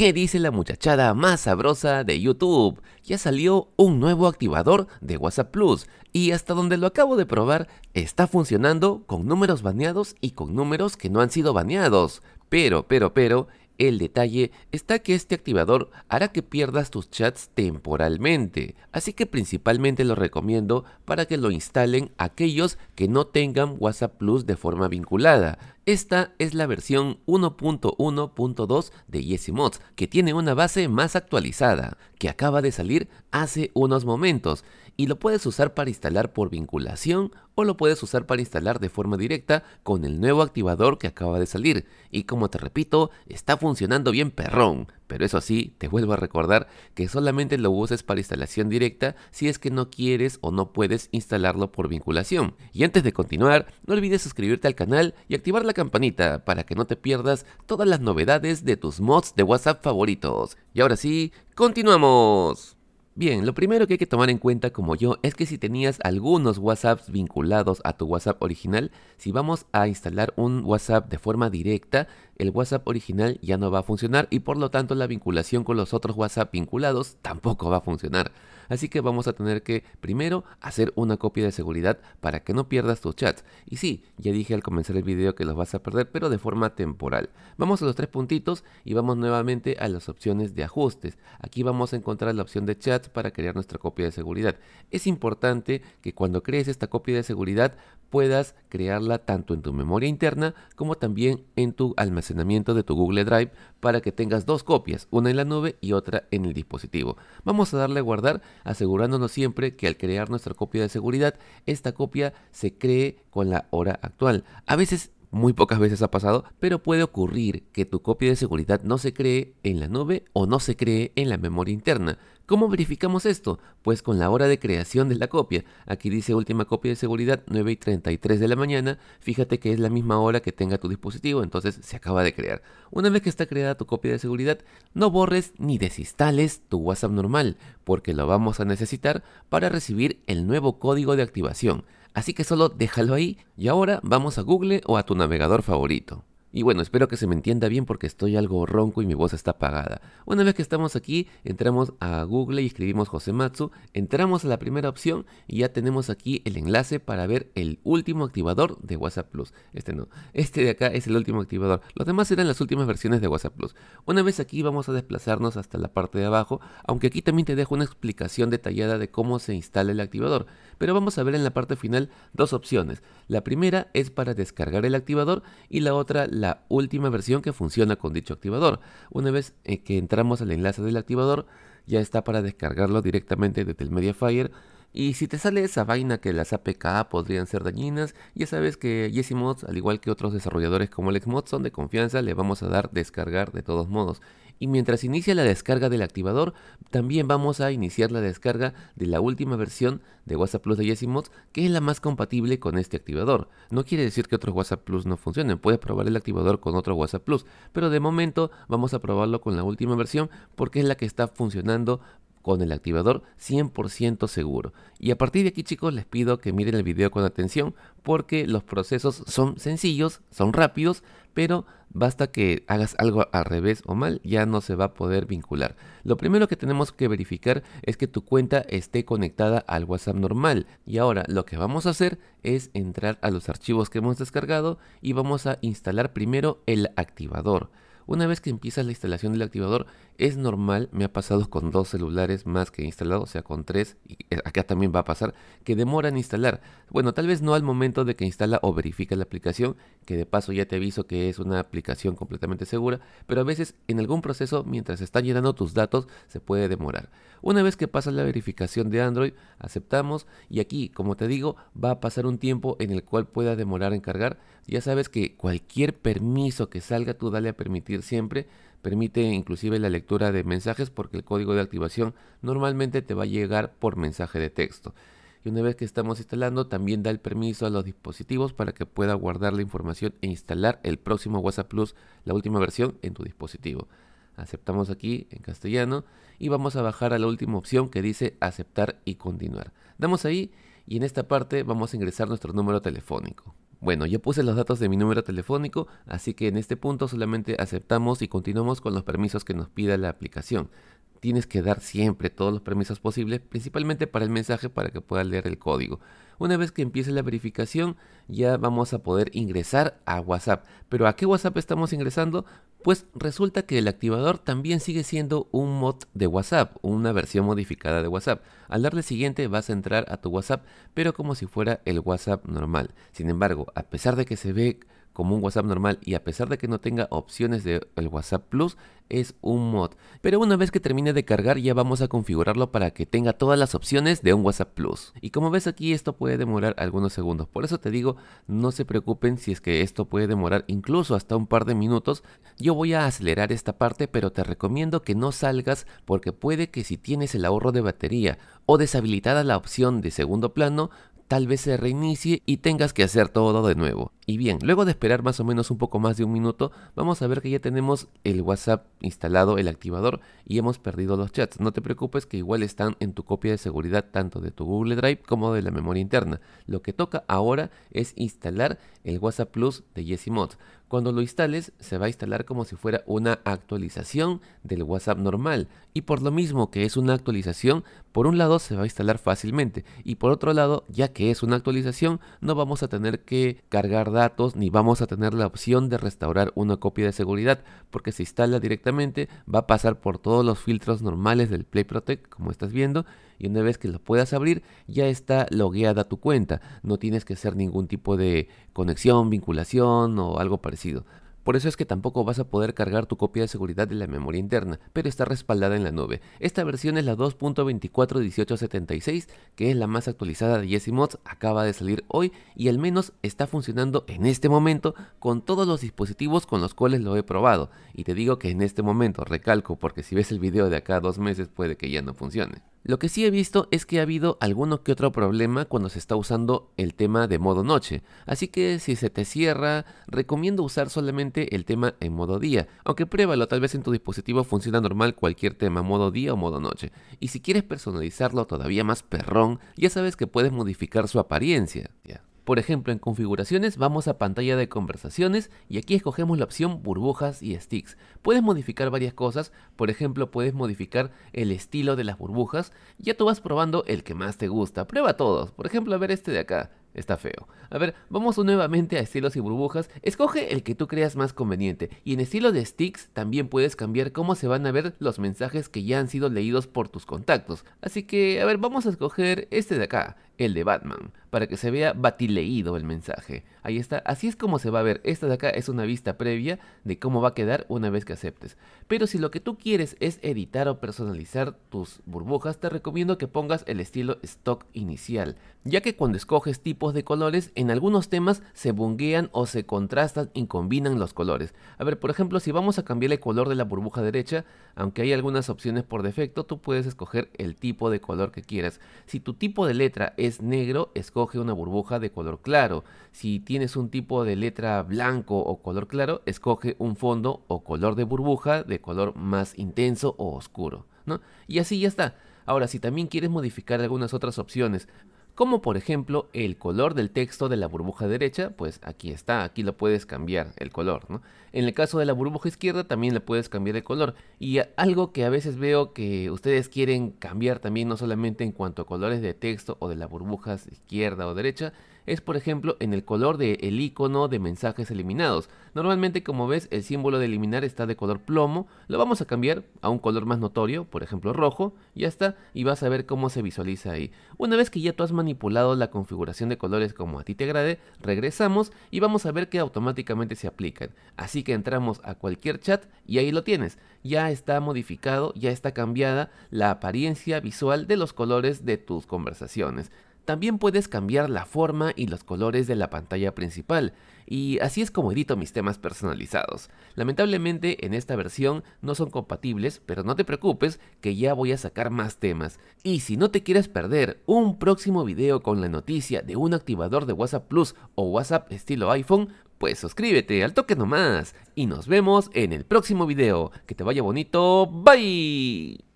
¿Qué dice la muchachada más sabrosa de YouTube? Ya salió un nuevo activador de WhatsApp Plus y hasta donde lo acabo de probar está funcionando con números baneados y con números que no han sido baneados. Pero, pero, pero, el detalle está que este activador hará que pierdas tus chats temporalmente, así que principalmente lo recomiendo para que lo instalen aquellos que no tengan WhatsApp Plus de forma vinculada. Esta es la versión 1.1.2 de YesiMods, que tiene una base más actualizada, que acaba de salir hace unos momentos y lo puedes usar para instalar por vinculación o lo puedes usar para instalar de forma directa con el nuevo activador que acaba de salir. Y como te repito, está funcionando bien perrón, pero eso sí, te vuelvo a recordar que solamente lo uses para instalación directa si es que no quieres o no puedes instalarlo por vinculación. Y antes de continuar, no olvides suscribirte al canal y activar la campanita para que no te pierdas todas las novedades de tus mods de WhatsApp favoritos. Y ahora sí, continuamos. Bien, lo primero que hay que tomar en cuenta como yo es que si tenías algunos WhatsApps vinculados a tu WhatsApp original, si vamos a instalar un WhatsApp de forma directa, el WhatsApp original ya no va a funcionar y por lo tanto la vinculación con los otros WhatsApp vinculados tampoco va a funcionar. Así que vamos a tener que primero hacer una copia de seguridad para que no pierdas tus chats. Y sí, ya dije al comenzar el video que los vas a perder, pero de forma temporal. Vamos a los tres puntitos y vamos nuevamente a las opciones de ajustes. Aquí vamos a encontrar la opción de chats para crear nuestra copia de seguridad. Es importante que cuando crees esta copia de seguridad puedas crearla tanto en tu memoria interna como también en tu almacenamiento de tu Google Drive para que tengas dos copias, una en la nube y otra en el dispositivo. Vamos a darle a guardar asegurándonos siempre que al crear nuestra copia de seguridad, esta copia se cree con la hora actual. A veces muy pocas veces ha pasado, pero puede ocurrir que tu copia de seguridad no se cree en la nube o no se cree en la memoria interna. ¿Cómo verificamos esto? Pues con la hora de creación de la copia. Aquí dice última copia de seguridad 9 y 33 de la mañana. Fíjate que es la misma hora que tenga tu dispositivo, entonces se acaba de crear. Una vez que está creada tu copia de seguridad, no borres ni desinstales tu WhatsApp normal, porque lo vamos a necesitar para recibir el nuevo código de activación. Así que solo déjalo ahí y ahora vamos a Google o a tu navegador favorito. Y bueno, espero que se me entienda bien porque estoy algo ronco y mi voz está apagada. Una vez que estamos aquí, entramos a Google y escribimos Josematsu, entramos a la primera opción y ya tenemos aquí el enlace para ver el último activador de WhatsApp Plus. Este no, este de acá es el último activador. Los demás eran las últimas versiones de WhatsApp Plus. Una vez aquí vamos a desplazarnos hasta la parte de abajo, aunque aquí también te dejo una explicación detallada de cómo se instala el activador pero vamos a ver en la parte final dos opciones. La primera es para descargar el activador y la otra la última versión que funciona con dicho activador. Una vez eh, que entramos al enlace del activador ya está para descargarlo directamente desde el Mediafire y si te sale esa vaina que las APK podrían ser dañinas, ya sabes que Mods, al igual que otros desarrolladores como LexMods son de confianza, le vamos a dar descargar de todos modos y mientras inicia la descarga del activador, también vamos a iniciar la descarga de la última versión de WhatsApp Plus de Yesimods, que es la más compatible con este activador. No quiere decir que otros WhatsApp Plus no funcionen, puedes probar el activador con otro WhatsApp Plus, pero de momento vamos a probarlo con la última versión porque es la que está funcionando con el activador 100% seguro. Y a partir de aquí chicos les pido que miren el video con atención porque los procesos son sencillos, son rápidos, pero basta que hagas algo al revés o mal ya no se va a poder vincular. Lo primero que tenemos que verificar es que tu cuenta esté conectada al WhatsApp normal y ahora lo que vamos a hacer es entrar a los archivos que hemos descargado y vamos a instalar primero el activador. Una vez que empiezas la instalación del activador, es normal, me ha pasado con dos celulares más que he instalado, o sea, con tres, y eh, acá también va a pasar, que demoran instalar. Bueno, tal vez no al momento de que instala o verifica la aplicación, que de paso ya te aviso que es una aplicación completamente segura, pero a veces en algún proceso, mientras están llenando tus datos, se puede demorar. Una vez que pasa la verificación de Android, aceptamos y aquí, como te digo, va a pasar un tiempo en el cual pueda demorar en cargar. Ya sabes que cualquier permiso que salga, tú dale a permitir siempre. Permite inclusive la lectura de mensajes porque el código de activación normalmente te va a llegar por mensaje de texto. Y una vez que estamos instalando, también da el permiso a los dispositivos para que pueda guardar la información e instalar el próximo WhatsApp Plus, la última versión, en tu dispositivo aceptamos aquí en castellano y vamos a bajar a la última opción que dice aceptar y continuar. Damos ahí y en esta parte vamos a ingresar nuestro número telefónico. Bueno, yo puse los datos de mi número telefónico, así que en este punto solamente aceptamos y continuamos con los permisos que nos pida la aplicación tienes que dar siempre todos los permisos posibles, principalmente para el mensaje para que pueda leer el código. Una vez que empiece la verificación, ya vamos a poder ingresar a WhatsApp. Pero ¿a qué WhatsApp estamos ingresando? Pues resulta que el activador también sigue siendo un mod de WhatsApp, una versión modificada de WhatsApp. Al darle siguiente vas a entrar a tu WhatsApp, pero como si fuera el WhatsApp normal. Sin embargo, a pesar de que se ve como un WhatsApp normal y a pesar de que no tenga opciones del WhatsApp Plus, es un mod. Pero una vez que termine de cargar ya vamos a configurarlo para que tenga todas las opciones de un WhatsApp Plus. Y como ves aquí esto puede demorar algunos segundos, por eso te digo no se preocupen si es que esto puede demorar incluso hasta un par de minutos. Yo voy a acelerar esta parte pero te recomiendo que no salgas porque puede que si tienes el ahorro de batería o deshabilitada la opción de segundo plano, tal vez se reinicie y tengas que hacer todo de nuevo. Y bien, luego de esperar más o menos un poco más de un minuto, vamos a ver que ya tenemos el WhatsApp instalado, el activador, y hemos perdido los chats. No te preocupes que igual están en tu copia de seguridad tanto de tu Google Drive como de la memoria interna. Lo que toca ahora es instalar el WhatsApp Plus de mods Cuando lo instales, se va a instalar como si fuera una actualización del WhatsApp normal. Y por lo mismo que es una actualización, por un lado se va a instalar fácilmente. Y por otro lado, ya que es una actualización, no vamos a tener que cargar ni vamos a tener la opción de restaurar una copia de seguridad porque se instala directamente, va a pasar por todos los filtros normales del Play Protect como estás viendo y una vez que lo puedas abrir ya está logueada tu cuenta, no tienes que hacer ningún tipo de conexión, vinculación o algo parecido. Por eso es que tampoco vas a poder cargar tu copia de seguridad de la memoria interna, pero está respaldada en la nube. Esta versión es la 2.241876, que es la más actualizada de Jesse Mods, acaba de salir hoy y al menos está funcionando en este momento con todos los dispositivos con los cuales lo he probado. Y te digo que en este momento, recalco, porque si ves el video de acá dos meses puede que ya no funcione. Lo que sí he visto es que ha habido alguno que otro problema cuando se está usando el tema de modo noche, así que si se te cierra, recomiendo usar solamente el tema en modo día, aunque pruébalo, tal vez en tu dispositivo funciona normal cualquier tema, modo día o modo noche. Y si quieres personalizarlo todavía más perrón, ya sabes que puedes modificar su apariencia. Por ejemplo, en configuraciones vamos a pantalla de conversaciones y aquí escogemos la opción burbujas y sticks. Puedes modificar varias cosas, por ejemplo puedes modificar el estilo de las burbujas. Ya tú vas probando el que más te gusta, prueba todos. Por ejemplo, a ver este de acá, Está feo. A ver, vamos nuevamente a estilos y burbujas. Escoge el que tú creas más conveniente. Y en estilo de sticks también puedes cambiar cómo se van a ver los mensajes que ya han sido leídos por tus contactos. Así que, a ver, vamos a escoger este de acá el de Batman, para que se vea batileído el mensaje. Ahí está, así es como se va a ver. Esta de acá es una vista previa de cómo va a quedar una vez que aceptes. Pero si lo que tú quieres es editar o personalizar tus burbujas, te recomiendo que pongas el estilo stock inicial, ya que cuando escoges tipos de colores, en algunos temas se bunguean o se contrastan y combinan los colores. A ver, por ejemplo, si vamos a cambiar el color de la burbuja derecha, aunque hay algunas opciones por defecto, tú puedes escoger el tipo de color que quieras. Si tu tipo de letra es negro, escoge una burbuja de color claro. Si tienes un tipo de letra blanco o color claro, escoge un fondo o color de burbuja de color más intenso o oscuro. ¿no? Y así ya está. Ahora, si también quieres modificar algunas otras opciones, como por ejemplo el color del texto de la burbuja derecha, pues aquí está, aquí lo puedes cambiar el color, En el caso de la burbuja izquierda también le puedes cambiar de color. Y algo que a veces veo que ustedes quieren cambiar también, no solamente en cuanto a colores de texto o de las burbujas izquierda o derecha, es por ejemplo en el color del el icono de mensajes eliminados. Normalmente como ves el símbolo de eliminar está de color plomo, lo vamos a cambiar a un color más notorio, por ejemplo rojo, ya está, y vas a ver cómo se visualiza ahí. Una vez que ya tú has manipulado la configuración de colores como a ti te agrade, regresamos y vamos a ver que automáticamente se aplican. Así que entramos a cualquier chat y ahí lo tienes, ya está modificado, ya está cambiada la apariencia visual de los colores de tus conversaciones. También puedes cambiar la forma y los colores de la pantalla principal, y así es como edito mis temas personalizados. Lamentablemente en esta versión no son compatibles, pero no te preocupes que ya voy a sacar más temas. Y si no te quieres perder un próximo video con la noticia de un activador de WhatsApp Plus o WhatsApp estilo iPhone, pues suscríbete al toque nomás. Y nos vemos en el próximo video. Que te vaya bonito. Bye.